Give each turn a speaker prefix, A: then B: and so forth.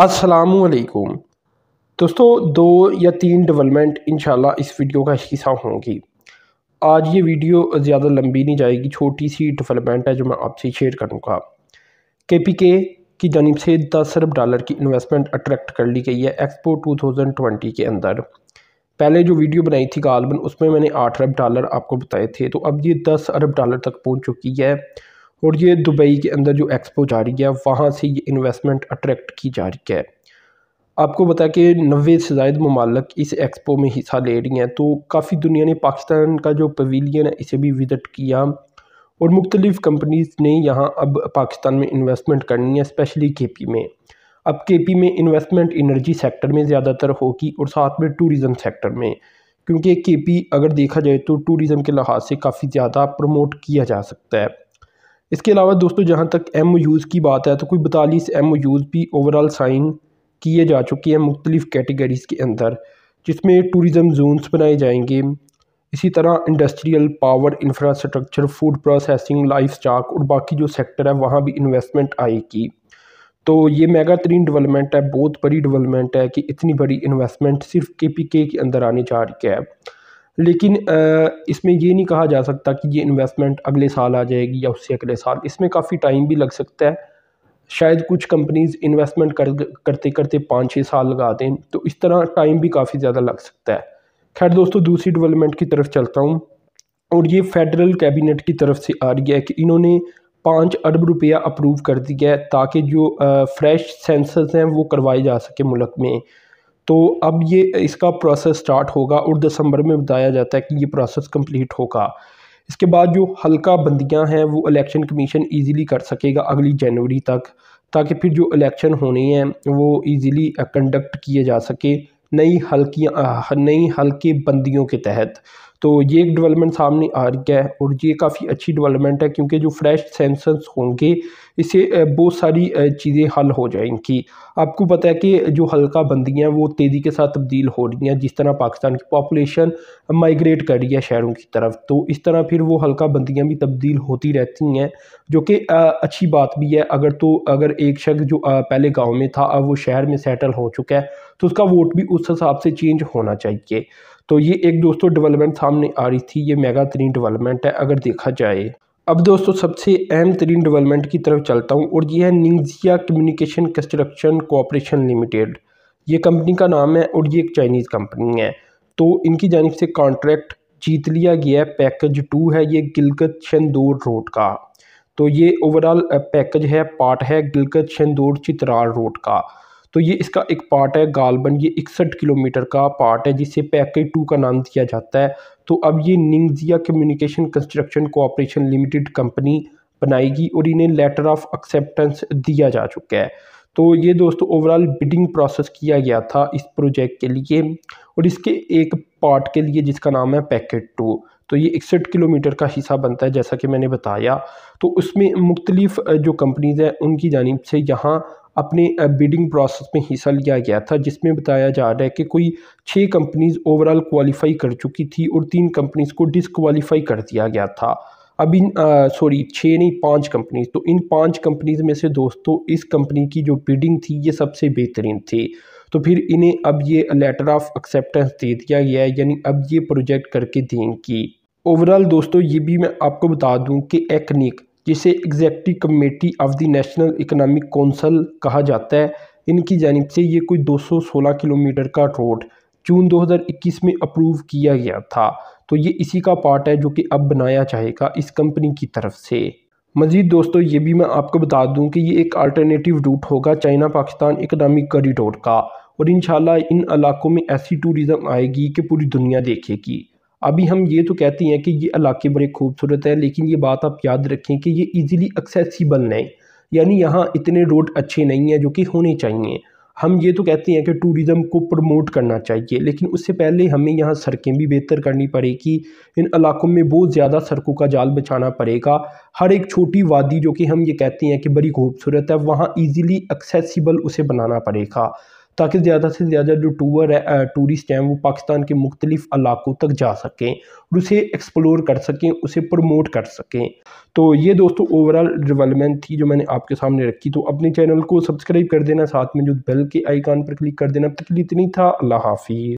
A: असलकुम दोस्तों दो या तीन डेवलपमेंट इन इस वीडियो का हिस्सा होंगी आज ये वीडियो ज़्यादा लंबी नहीं जाएगी छोटी सी डेवलपमेंट है जो मैं आपसे शेयर करूँगा के पी के की जानब से दस अरब डॉलर की इन्वेस्टमेंट अट्रैक्ट कर ली गई है एक्सपो 2020 के अंदर पहले जो वीडियो बनाई थी गालबन उसमें मैंने आठ अरब डॉलर आपको बताए थे तो अब ये दस अरब डॉलर तक पहुँच चुकी है और ये दुबई के अंदर जो एक्सपो जा रही है वहाँ से ये इन्वेस्टमेंट अट्रैक्ट की जा रही है आपको बता कि नबे से जायद ममालक इस एक्सपो में हिस्सा ले रही हैं तो काफ़ी दुनिया ने पाकिस्तान का जो पवीलियन है इसे भी विज़िट किया और मुख्तलिफ़ कंपनीज़ ने यहाँ अब पाकिस्तान में इन्वेस्टमेंट करनी है स्पेशली के पी में अब के पी में इन्वेस्टमेंट इनर्जी सेक्टर में ज़्यादातर होगी और साथ में टूरिज़म सेक्टर में क्योंकि के पी अगर देखा जाए तो टूरिज़म के लिहाज से काफ़ी ज़्यादा प्रमोट किया जा सकता है इसके अलावा दोस्तों जहाँ तक एम की बात है तो कोई बतालीस एम भी ओवरऑल साइन किए जा चुके हैं मुख्तलिफ़ कैटेगरीज़ के अंदर जिसमें टूरिज़म जोनस बनाए जाएंगे इसी तरह industrial power infrastructure food processing livestock और बाकी जो सेक्टर है वहाँ भी इन्वेस्टमेंट आएगी तो ये मेगा तरीन डेवलपमेंट है बहुत बड़ी डेवलपमेंट है कि इतनी बड़ी इन्वेस्टमेंट सिर्फ के पी के अंदर आने जा रही है लेकिन इसमें ये नहीं कहा जा सकता कि ये इन्वेस्टमेंट अगले साल आ जाएगी या उससे अगले साल इसमें काफ़ी टाइम भी लग सकता है शायद कुछ कंपनीज़ इन्वेस्टमेंट कर करते करते पाँच छः साल लगा दें तो इस तरह टाइम भी काफ़ी ज़्यादा लग सकता है खैर दोस्तों दूसरी डेवलपमेंट की तरफ चलता हूँ और ये फेडरल कैबिनेट की तरफ से आ रही है कि इन्होंने पाँच अरब रुपया अप्रूव कर दिया है ताकि जो फ्रेश सेंसस हैं वो करवाए जा सके मुल्क में तो अब ये इसका प्रोसेस स्टार्ट होगा और दिसंबर में बताया जाता है कि ये प्रोसेस कंप्लीट होगा इसके बाद जो हल्का बंदियां हैं वो इलेक्शन कमीशन इजीली कर सकेगा अगली जनवरी तक ताकि फिर जो इलेक्शन होने हैं वो इजीली कंडक्ट uh, किए जा सके नई हल्की uh, नई हल्के बंदियों के तहत तो ये एक डेवलपमेंट सामने आ रही है और ये काफ़ी अच्छी डेवलपमेंट है क्योंकि जो फ्रेश सेंसर्स होंगे इससे बहुत सारी चीज़ें हल हो जाएंगी आपको पता है कि जो हल्का बंदियाँ वो तेज़ी के साथ तब्दील हो रही हैं जिस तरह पाकिस्तान की पॉपुलेशन माइग्रेट कर रही है शहरों की तरफ तो इस तरह फिर वो हल्का बंदियाँ भी तब्दील होती रहती हैं जो कि अच्छी बात भी है अगर तो अगर एक शख्स जो पहले गाँव में था अब वो शहर में सेटल हो चुका है तो उसका वोट भी उस हिसाब से चेंज होना चाहिए तो ये एक दोस्तों डेवलपमेंट सामने आ रही थी ये मेगा तरीन डेवलपमेंट है अगर देखा जाए अब दोस्तों सबसे अहम तरीन डेवलपमेंट की तरफ चलता हूँ और ये है Ningxia communication construction corporation limited ये कंपनी का नाम है और ये एक चाइनीज़ कंपनी है तो इनकी जानब से कॉन्ट्रैक्ट जीत लिया गया है पैकेज टू है ये गिलगत शंदूर रोड का तो ये ओवरऑल पैकेज है पार्ट है गिलगत शंदूर चित्राल रोड का तो ये इसका एक पार्ट है गालबन ये इकसठ किलोमीटर का पार्ट है जिसे पैकेज टू का नाम दिया जाता है तो अब ये Ningxia communication construction cooperation limited company बनाएगी और इन्हें लेटर ऑफ एक्सेप्टेंस दिया जा चुका है तो ये दोस्तों ओवरऑल बिडिंग प्रोसेस किया गया था इस प्रोजेक्ट के लिए और इसके एक पार्ट के लिए जिसका नाम है पैकेट टू तो ये इकसठ किलोमीटर का हिस्सा बनता है जैसा कि मैंने बताया तो उसमें मुख्तलिफ जो कंपनीज़ हैं उनकी जानब से यहाँ अपने बिडिंग प्रोसेस में हिस्सा लिया गया था जिसमें बताया जा रहा है कि कोई छः कंपनीज ओवरऑल क्वालिफाई कर चुकी थी और तीन कंपनीज को डिसक्वालीफाई कर दिया गया था अब इन सॉरी छः नहीं पांच कंपनीज तो इन पांच कंपनीज में से दोस्तों इस कंपनी की जो बिडिंग थी ये सबसे बेहतरीन थी तो फिर इन्हें अब ये लेटर ऑफ एक्सेप्टेंस दे दिया गया है यानी अब ये प्रोजेक्ट करके देंगी ओवरऑल दोस्तों ये भी मैं आपको बता दूं कि एक्निक जिसे executive committee of the national economic council कहा जाता है इनकी जानब से ये कोई 216 किलोमीटर का रोड जून 2021 में अप्रूव किया गया था तो ये इसी का पार्ट है जो कि अब बनाया जाएगा इस कंपनी की तरफ से मज़ीद दोस्तों ये भी मैं आपको बता दूं कि ये एक अल्टरनेटिव रूट होगा चाइना पाकिस्तान इकनॉमिक कॉरिडोर का और इन इन इलाकों में ऐसी टूरिज़म आएगी कि पूरी दुनिया देखेगी अभी हम ये तो कहते हैं कि ये इलाके बड़े खूबसूरत है लेकिन ये बात आप याद रखें कि ये इजीली एक्सेसिबल नहीं यानी यहाँ इतने रोड अच्छे नहीं हैं जो कि होने चाहिए हम ये तो कहते हैं कि टूरिज़म को प्रमोट करना चाहिए लेकिन उससे पहले हमें यहाँ सड़कें भी बेहतर करनी पड़ेगी इन इलाकों में बहुत ज़्यादा सड़कों का जाल बिछाना पड़ेगा हर एक छोटी वादी जो कि हम ये कहते हैं कि बड़ी खूबसूरत है वहाँ ईज़िली एक्सेसिबल उसे बनाना पड़ेगा ताकि ज़्यादा से ज़्यादा जो टूर है टूरिस्ट हैं वो पाकिस्तान के मुख्तलिफ़ इलाक़ों तक जा सकें और उसे एक्सप्लोर कर सकें उसे प्रमोट कर सकें तो ये दोस्तों ओवरऑल डेवलपमेंट थी जो मैंने आपके सामने रखी तो अपने चैनल को सब्सक्राइब कर देना साथ में जो बेल के आइकान पर क्लिक कर देना तकलीफ इतनी था अल्लाह हाफिज़